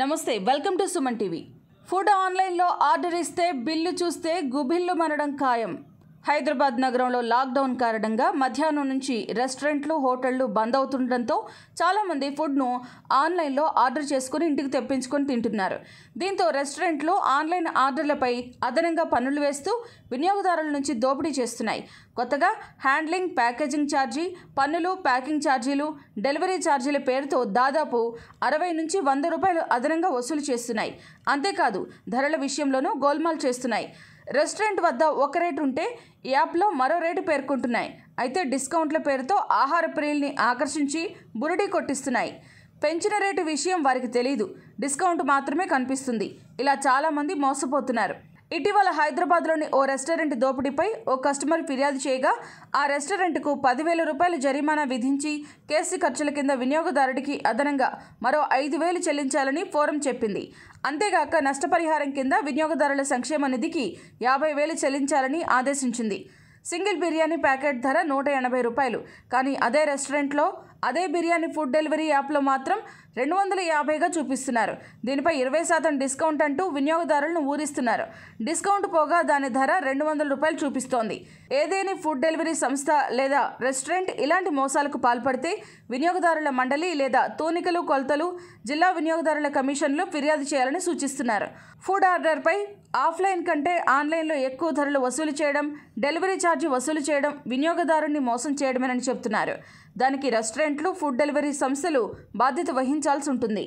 నమస్తే welcome to Suman TV food ఆన్లైన్లో order ఇస్తే బిల్లు చూస్తే గుబిల్లు మనడం ఖాయం హైదరాబాద్ నగరంలో లాక్డౌన్ కారణంగా మధ్యాహ్నం నుంచి రెస్టారెంట్లు హోటళ్లు బంద్ అవుతుండటంతో చాలామంది ఫుడ్ను ఆన్లైన్లో ఆర్డర్ చేసుకుని ఇంటికి తెప్పించుకొని తింటున్నారు దీంతో రెస్టారెంట్లు ఆన్లైన్ ఆర్డర్లపై అదనంగా పన్నులు వేస్తూ వినియోగదారుల నుంచి దోపిడీ చేస్తున్నాయి కొత్తగా హ్యాండ్లింగ్ ప్యాకేజింగ్ ఛార్జీ పన్నులు ప్యాకింగ్ ఛార్జీలు డెలివరీ ఛార్జీల పేరుతో దాదాపు అరవై నుంచి వంద రూపాయలు అదనంగా వసూలు చేస్తున్నాయి అంతేకాదు ధరల విషయంలోనూ గోల్మాల్ చేస్తున్నాయి రెస్టారెంట్ వద్ద ఒక రేటు ఉంటే యాప్లో మరో రేటు పేర్కొంటున్నాయి అయితే డిస్కౌంట్ల పేరుతో ఆహార ప్రియుల్ని ఆకర్షించి బురడి కొట్టిస్తున్నాయి పెంచిన రేటు విషయం వారికి తెలియదు డిస్కౌంట్ మాత్రమే కనిపిస్తుంది ఇలా చాలామంది మోసపోతున్నారు ఇటీవల హైదరాబాద్లోని ఓ రెస్టారెంట్ దోపిడీపై ఓ కస్టమర్ ఫిర్యాదు చేయగా ఆ రెస్టారెంట్కు పదివేల రూపాయల జరిమానా విధించి కేసు ఖర్చుల కింద వినియోగదారుడికి అదనంగా మరో ఐదు వేలు చెల్లించాలని ఫోరం చెప్పింది అంతేగాక నష్టపరిహారం కింద వినియోగదారుల సంక్షేమ నిధికి యాభై వేలు చెల్లించాలని ఆదేశించింది సింగిల్ బిర్యానీ ప్యాకెట్ ధర నూట ఎనభై రూపాయలు కానీ అదే రెస్టారెంట్లో అదే బిర్యానీ ఫుడ్ డెలివరీ యాప్లో మాత్రం రెండు వందల యాభైగా చూపిస్తున్నారు దీనిపై ఇరవై శాతం డిస్కౌంట్ అంటూ వినియోగదారులను ఊరిస్తున్నారు డిస్కౌంట్ పోగా దాని ధర రెండు వందల రూపాయలు చూపిస్తోంది ఏదేని ఫుడ్ డెలివరీ సంస్థ లేదా రెస్టారెంట్ ఇలాంటి మోసాలకు పాల్పడితే వినియోగదారుల మండలి లేదా తూనికలు కొలతలు జిల్లా వినియోగదారుల కమిషన్లో ఫిర్యాదు చేయాలని సూచిస్తున్నారు ఫుడ్ ఆర్డర్పై ఆఫ్లైన్ కంటే ఆన్లైన్లో ఎక్కువ ధరలు వసూలు చేయడం డెలివరీ ఛార్జ్ వసూలు చేయడం వినియోగదారుని మోసం చేయడమేనని చెబుతున్నారు దానికి రెస్టారెంట్ రెస్టారెంట్లు ఫుడ్ డెలివరీ సంస్థలు బాధ్యత వహించాల్సి ఉంటుంది